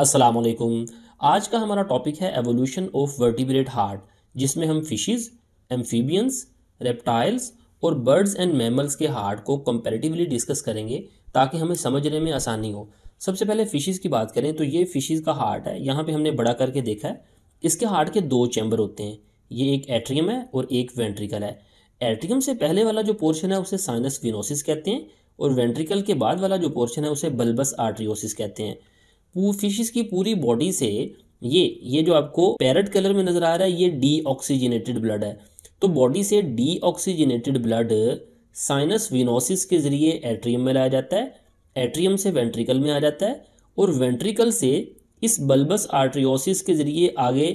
अस्सलाम वालेकुम आज का हमारा टॉपिक है एवोल्यूशन ऑफ वर्टिब्रेट हार्ट जिसमें हम फिशेस एम्फीबियंस रेप्टाइल्स और बर्ड्स एंड मैमल्स के हार्ट को कंपेरेटिवली डिस्कस करेंगे ताकि हमें समझने में आसानी हो सबसे पहले फिशेस की बात करें तो ये फिशेस का हार्ट है यहाँ पे हमने बड़ा करके देखा है इसके हार्ट के दो चैम्बर होते हैं ये एक एट्रियम है और एक वेंट्रिकल है एट्रियम से पहले वाला जो पोर्शन है उसे साइनस विनोसिस कहते हैं और वेंट्रिकल के बाद वाला जो पोर्शन है उसे बल्बस आर्ट्रियोसिस कहते हैं फिशेस की पूरी बॉडी से ये ये जो आपको पैरट कलर में नज़र आ रहा है ये डीऑक्सीजनेटेड ब्लड है तो बॉडी से डीऑक्सीजनेटेड ब्लड साइनस विनोसिस के जरिए एट्रियम में लाया जाता है एट्रियम से वेंट्रिकल में आ जाता है और वेंट्रिकल से इस बल्बस आर्ट्रियोसिस के जरिए आगे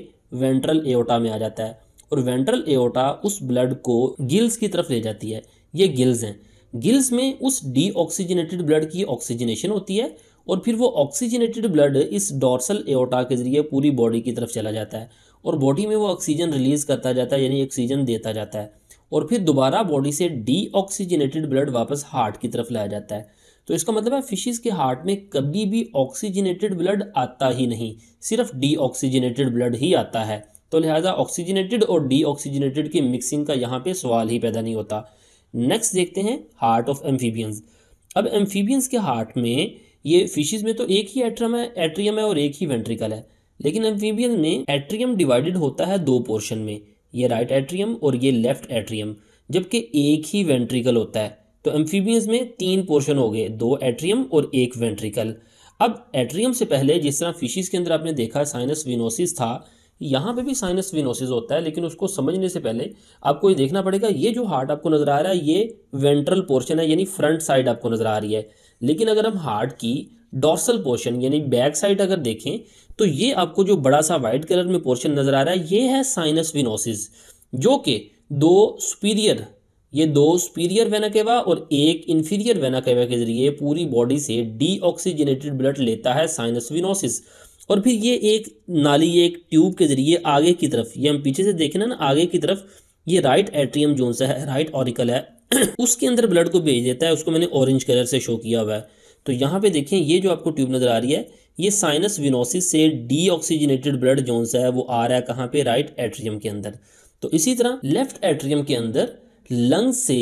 वेंट्रल एओटा में आ जाता है और वेंट्रल एओटा उस ब्लड को गिल्स की तरफ ले जाती है ये गिल्स हैं गिल्स में उस डीऑक्सीजनेटेड ब्लड की ऑक्सीजनेशन होती है और फिर वो ऑक्सीजनेटेड ब्लड इस डॉर्सल एओटा के जरिए पूरी बॉडी की तरफ चला जाता है और बॉडी में वो ऑक्सीजन रिलीज़ करता जाता है यानी ऑक्सीजन देता जाता है और फिर दोबारा बॉडी से डीऑक्सीजनेटेड ब्लड वापस हार्ट की तरफ लाया जाता है तो इसका मतलब है फिशेस के हार्ट में कभी भी ऑक्सीजनेटेड ब्लड आता ही नहीं सिर्फ डीऑक्सीजनेटेड ब्लड ही आता है तो लिहाजा ऑक्सीजनेटेड और डीऑक्सीजनेटेड की मिक्सिंग का यहाँ पे सवाल ही पैदा नहीं होता नेक्स्ट देखते हैं हार्ट ऑफ एम्फीबियंस अब एम्फीबियंस के हार्ट में ये फिशेज में तो एक ही एट्रम है एट्रियम है और एक ही वेंट्रिकल है लेकिन एम्फीबियन में एट्रियम डिवाइडेड होता है दो पोर्शन में ये राइट एट्रियम और ये लेफ्ट एट्रियम जबकि एक ही वेंट्रिकल होता है तो एम्फीबियंस में तीन पोर्शन हो गए दो एट्रियम और एक वेंट्रिकल अब एट्रियम से पहले जिस तरह फिशिस के अंदर आपने देखा साइनस विनोसिस था यहाँ पे भी साइनस विनोसिस होता है लेकिन उसको समझने से पहले आपको ये देखना पड़ेगा ये जो हार्ट आपको नज़र आ रहा है ये वेंट्रल पोर्शन है यानी फ्रंट साइड आपको नज़र आ रही है लेकिन अगर हम हार्ट की डॉर्सल पोर्शन यानी बैक साइड अगर देखें तो ये आपको जो बड़ा सा वाइट कलर में पोर्शन नज़र आ रहा है ये है साइनस विनोसिस जो कि दो सुपीरियर ये दो सुपीरियर वेना और एक इन्फीरियर वेना के जरिए पूरी बॉडी से डी ब्लड लेता है साइनस विनोसिस और फिर ये एक नाली ये एक ट्यूब के ज़रिए आगे की तरफ ये हम पीछे से देखें ना आगे की तरफ ये राइट एट्रियम जोन सा है राइट ऑरिकल है उसके अंदर ब्लड को भेज देता है उसको मैंने ऑरेंज कलर से शो किया हुआ है तो यहाँ पे देखें ये जो आपको ट्यूब नज़र आ रही है ये साइनस विनोसिस से डीऑक्सीजनेटेड ब्लड जोन है वो आ रहा है कहाँ पे राइट एट्रियम के अंदर तो इसी तरह लेफ्ट एट्रियम के अंदर लंग से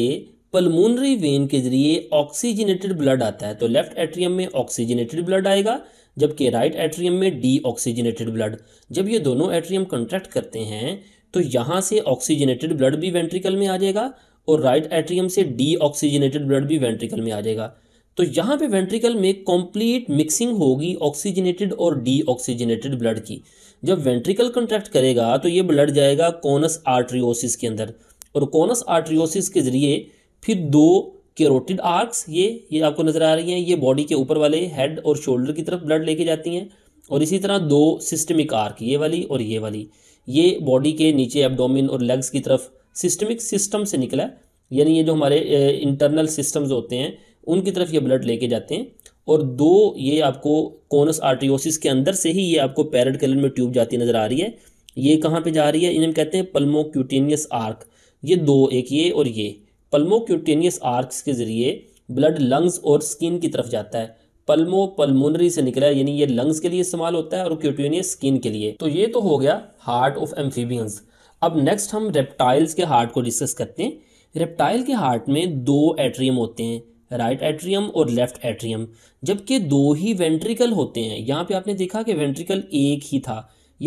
पल्मोनरी वेन के जरिए ऑक्सीजनेटेड ब्लड आता है तो लेफ्ट एट्रियम में ऑक्सीजनेटेड ब्लड आएगा जबकि राइट एट्रियम में डी ऑक्सीजनेटेड ब्लड जब ये दोनों एट्रियम कंट्रैक्ट करते हैं तो यहाँ से ऑक्सीजनेटेड ब्लड भी वेंट्रिकल में आ जाएगा और राइट एट्रियम से डी ऑक्सीजनेटेड ब्लड भी वेंट्रिकल में आ जाएगा तो यहाँ पे वेंट्रिकल में कंप्लीट मिक्सिंग होगी ऑक्सीजनेटेड और डी ऑक्सीजनेटेड ब्लड की जब वेंट्रिकल कंट्रैक्ट करेगा तो ये ब्लड जाएगा कोनस आर्ट्रियोसिस के अंदर और कोनस आर्ट्रियोसिस के जरिए फिर दो केरोटिड आर्क्स ये ये आपको नज़र आ रही हैं ये बॉडी के ऊपर वाले हेड और शोल्डर की तरफ ब्लड लेके जाती हैं और इसी तरह दो सिस्टमिक आर्क ये वाली और ये वाली ये बॉडी के नीचे एब्डोमिन और लेग्स की तरफ सिस्टमिक सिस्टम से निकला यानी ये जो हमारे इंटरनल सिस्टम्स होते हैं उनकी तरफ ये ब्लड लेके जाते हैं और दो ये आपको कोनस आर्टियोसिस के अंदर से ही ये आपको पैरड कलर में ट्यूब जाती नज़र आ रही है ये कहाँ पे जा रही है इन्हें कहते हैं पल्मोक्यूटेनियस आर्क ये दो एक ये और ये पल्मोक्यूटेनियस आर्क्स के ज़रिए ब्लड लंग्स और स्किन की तरफ जाता है पल्मो पल्मोनरी से निकला है यानी ये लंग्स के लिए इस्तेमाल होता है और क्यूटेनियस स्किन के लिए तो ये तो हो गया हार्ट ऑफ एम्फीबियंस अब नेक्स्ट हम रेप्टाइल्स के हार्ट को डिस्कस करते हैं रेप्टाइल के हार्ट में दो एट्रियम होते हैं राइट right एट्रियम और लेफ्ट एट्रियम जबकि दो ही वेंट्रिकल होते हैं यहाँ पे आपने देखा कि वेंट्रिकल एक ही था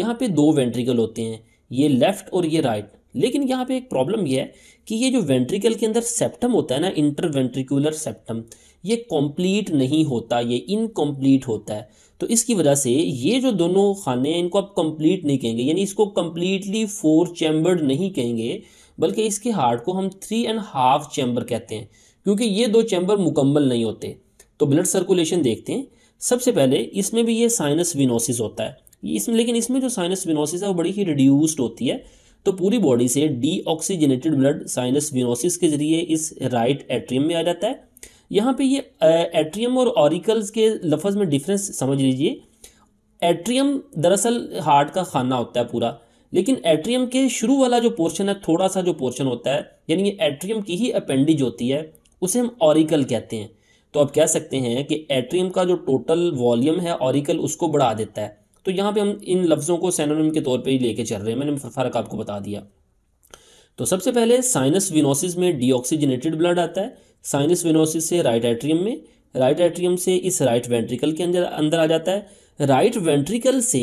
यहाँ पे दो वेंट्रिकल होते हैं ये लेफ्ट और ये राइट लेकिन यहाँ पे एक प्रॉब्लम ये है कि ये जो वेंट्रिकल के अंदर सेप्टम होता है ना इंटरवेंट्रिकुलर सेप्टम ये कॉम्प्लीट नहीं होता ये इनकम्प्लीट होता है तो इसकी वजह से ये जो दोनों खाने हैं इनको आप कंप्लीट नहीं कहेंगे यानी इसको कम्प्लीटली फोर चैम्बर्ड नहीं कहेंगे बल्कि इसके हार्ट को हम थ्री एंड हाफ चैम्बर कहते हैं क्योंकि ये दो चैम्बर मुकम्मल नहीं होते तो ब्लड सर्कुलेशन देखते हैं सबसे पहले इसमें भी ये साइनस विनोसिस होता है इसमें लेकिन इसमें जो साइनस विनोसिस है वो बड़ी ही रिड्यूस्ड होती है तो पूरी बॉडी से डीऑक्सीजनेटेड ब्लड साइनस विनोसिस के जरिए इस राइट एट्रियम में आ जाता है यहाँ पे ये एट्रियम और ऑरिकल्स के लफज में डिफरेंस समझ लीजिए एट्रियम दरअसल हार्ट का खाना होता है पूरा लेकिन एट्रियम के शुरू वाला जो पोर्शन है थोड़ा सा जो पोर्शन होता है यानी ये एट्रियम की ही अपेंडिज होती है उसे हम ऑरिकल कहते हैं तो आप कह सकते हैं कि एट्रियम का जो टोटल वॉल्यूम है ऑरिकल उसको बढ़ा देता है तो यहाँ पे हम इन लफ्ज़ों को सैनोनिम के तौर पे ही लेके चल रहे हैं मैंने फ़र्क आपको बता दिया तो सबसे पहले साइनस विनोसिस में डीऑक्सीजनेटेड ब्लड आता है साइनस विनोसिस से राइट एट्रियम में राइट एट्रियम से इस राइट वेंट्रिकल के अंदर अंदर आ जाता है राइट वेंट्रिकल से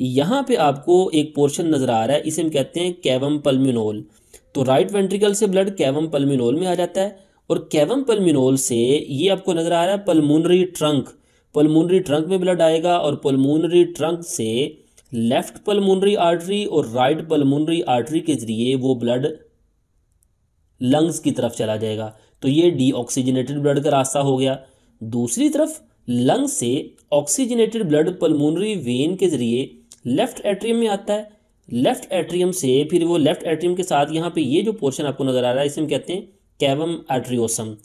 यहाँ पे आपको एक पोर्शन नज़र आ रहा है इसे हम कहते हैं कैवम पलमिनोल तो राइट वेंट्रिकल से ब्लड कैवम पलमिनोल में आ जाता है और कैवम पलमिनोल से ये आपको नज़र आ रहा है पलमोनरी ट्रंक पलमोनरी ट्रंक में ब्लड आएगा और पलमोनरी ट्रंक से लेफ्ट पलमोनरी आर्टरी और राइट पलमोनरी आर्टरी के जरिए वो ब्लड लंग्स की तरफ चला जाएगा तो ये डीऑक्सीजनेटेड ब्लड का रास्ता हो गया दूसरी तरफ लंग से ऑक्सीजनेटेड ब्लड पलमोनरी वेन के जरिए लेफ्ट एट्रियम में आता है लेफ्ट एट्रियम से फिर वो लेफ्ट एट्रियम के साथ यहाँ पे ये जो पोर्शन आपको नज़र आ रहा है इसे हम कहते हैं कैवम एट्रियोसम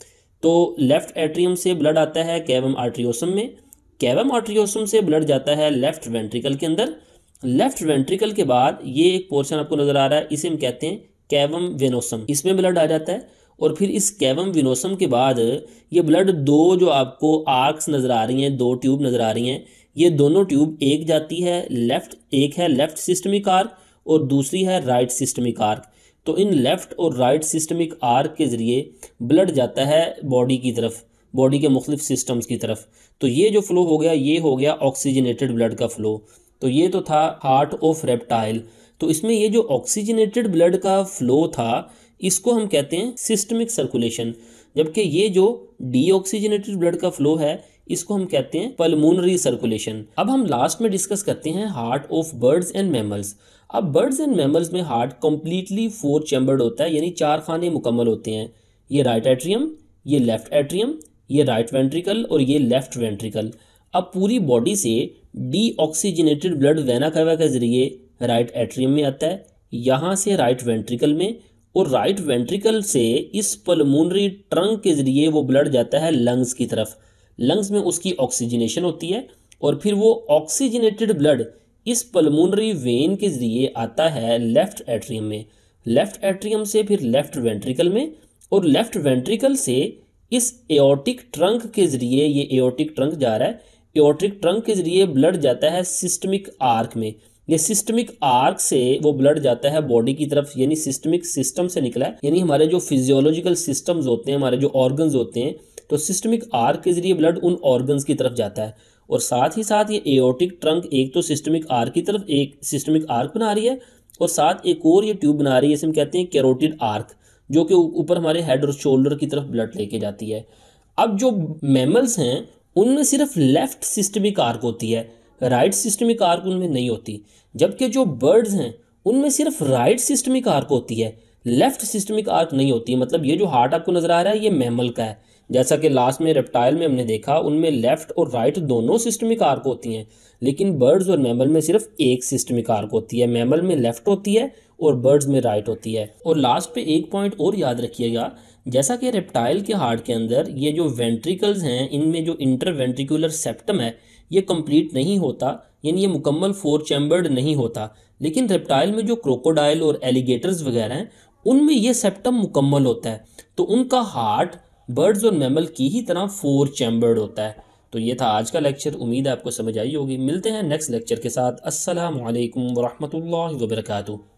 तो लेफ्ट एट्रियम से ब्लड आता है कैवम आर्ट्रियोसम में कैवम आर्ट्रियोसम से ब्लड जाता है लेफ्ट वेंट्रिकल के अंदर लेफ्ट वेंट्रिकल के बाद ये एक पोर्शन आपको नज़र आ रहा है इसे हम कहते हैं कैवम वेनोसम इसमें ब्लड आ जाता है और फिर इस कैवम विनोसम के बाद ये ब्लड दो जो आपको आर्क्स नज़र आ रही हैं दो ट्यूब नज़र आ रही हैं ये दोनों ट्यूब एक जाती है लेफ्ट एक है लेफ्ट सिस्टमिक आर्क और दूसरी है राइट सिस्टमिक आर्क तो इन लेफ़्ट और राइट सिस्टमिक आर के ज़रिए ब्लड जाता है बॉडी की तरफ बॉडी के मुख्तफ सिस्टम्स की तरफ तो ये जो फ़्लो हो गया ये हो गया ऑक्सीजनेटेड ब्लड का फ़्लो तो ये तो था हार्ट ऑफ रेप्टाइल तो इसमें ये जो ऑक्सीजनेटेड ब्लड का फ़्लो था इसको हम कहते हैं सिस्टमिक सर्कुलेशन जबकि ये जो डीऑक्सीजनेटेड ब्लड का फ़्लो है इसको हम कहते हैं पलमोनरी सर्कुलेशन अब हम लास्ट में डिस्कस करते हैं heart of birds and mammals अब बर्ड्स एंड मैमल्स में हार्ट कम्प्लीटली फोर चैम्बर्ड होता है यानी चार खाने मुकम्मल होते हैं ये राइट एट्रियम ये लेफ्ट एट्रियम ये राइट वेंट्रिकल और ये लेफ्ट वेंट्रिकल अब पूरी बॉडी से डीऑक्सीजनेटेड ब्लड वेना कवा के जरिए राइट एट्रियम में आता है यहाँ से राइट वेंट्रिकल में और राइट वेंट्रिकल से इस पलमूनरी ट्रंक के जरिए वो ब्लड जाता है लंग्स की तरफ लंग्स में उसकी ऑक्सीजनेशन होती है और फिर वो ऑक्सीजनेटेड ब्लड इस पलमोनरी वेन के जरिए आता है लेफ्ट एट्रियम में लेफ्ट एट्रियम से फिर लेफ्ट वेंट्रिकल में और लेफ्ट वेंट्रिकल से इस एओटिक ट्रंक के जरिए ये एओटिक ट्रंक जा रहा है एओटिक ट्रंक के जरिए ब्लड जाता है सिस्टमिक आर्क में ये सिस्टमिक आर्क से वो ब्लड जाता है बॉडी की तरफ यानी सिस्टमिक सिस्टम से निकला है यानी हमारे जो फिजियोलॉजिकल सिस्टम्स होते हैं हमारे जो ऑर्गन्स होते हैं तो सिस्टमिक आर्क के जरिए ब्लड उन ऑर्गन्स की तरफ जाता है और साथ ही साथ ये एओटिक ट्रंक एक तो सिस्टमिक आर्क की तरफ एक सिस्टमिक आर्क बना रही है और साथ एक और ये ट्यूब बना रही है इसे हम कहते हैं कैरोटिड आर्क जो कि ऊपर हमारे हेड और शोल्डर की तरफ ब्लड लेके जाती है अब जो मेमल्स हैं उनमें सिर्फ लेफ़्ट सिस्टमिक आर्क होती है राइट सिस्टमिक आर्क उनमें नहीं होती जबकि जो बर्ड्स हैं उनमें सिर्फ राइट सिस्टमिक आर्क होती है लेफ़्ट सिस्टमिक आर्क नहीं होती मतलब ये जो हार्ट आपको नज़र आ रहा है ये मेमल का है जैसा कि लास्ट में रेप्टाइल में हमने देखा उनमें लेफ्ट और राइट दोनों सिस्टमिक आर्क होती हैं लेकिन बर्ड्स और मैमल में सिर्फ एक सिस्टमिक आर्क होती है मैमल में लेफ्ट होती है और बर्ड्स में राइट होती है और लास्ट पे एक पॉइंट और याद रखिएगा जैसा कि रेप्टाइल के हार्ट के अंदर ये जो वेंट्रिकल्स हैं इनमें जो इंटरवेंट्रिकुलर सेप्टम है ये कंप्लीट नहीं होता यानी ये मुकम्मल फोर चैम्बर्ड नहीं होता लेकिन रेप्टाइल में जो क्रोकोडाइल और एलिगेटर्स वगैरह हैं उनमें ये सेप्टम मुकम्मल होता है तो उनका हार्ट बर्ड्स और मैमल की ही तरह फोर चैम्बर्ड होता है तो ये था आज का लेक्चर उम्मीद है आपको समझ आई होगी मिलते हैं नेक्स्ट लेक्चर के साथ असल वरहमल वर्का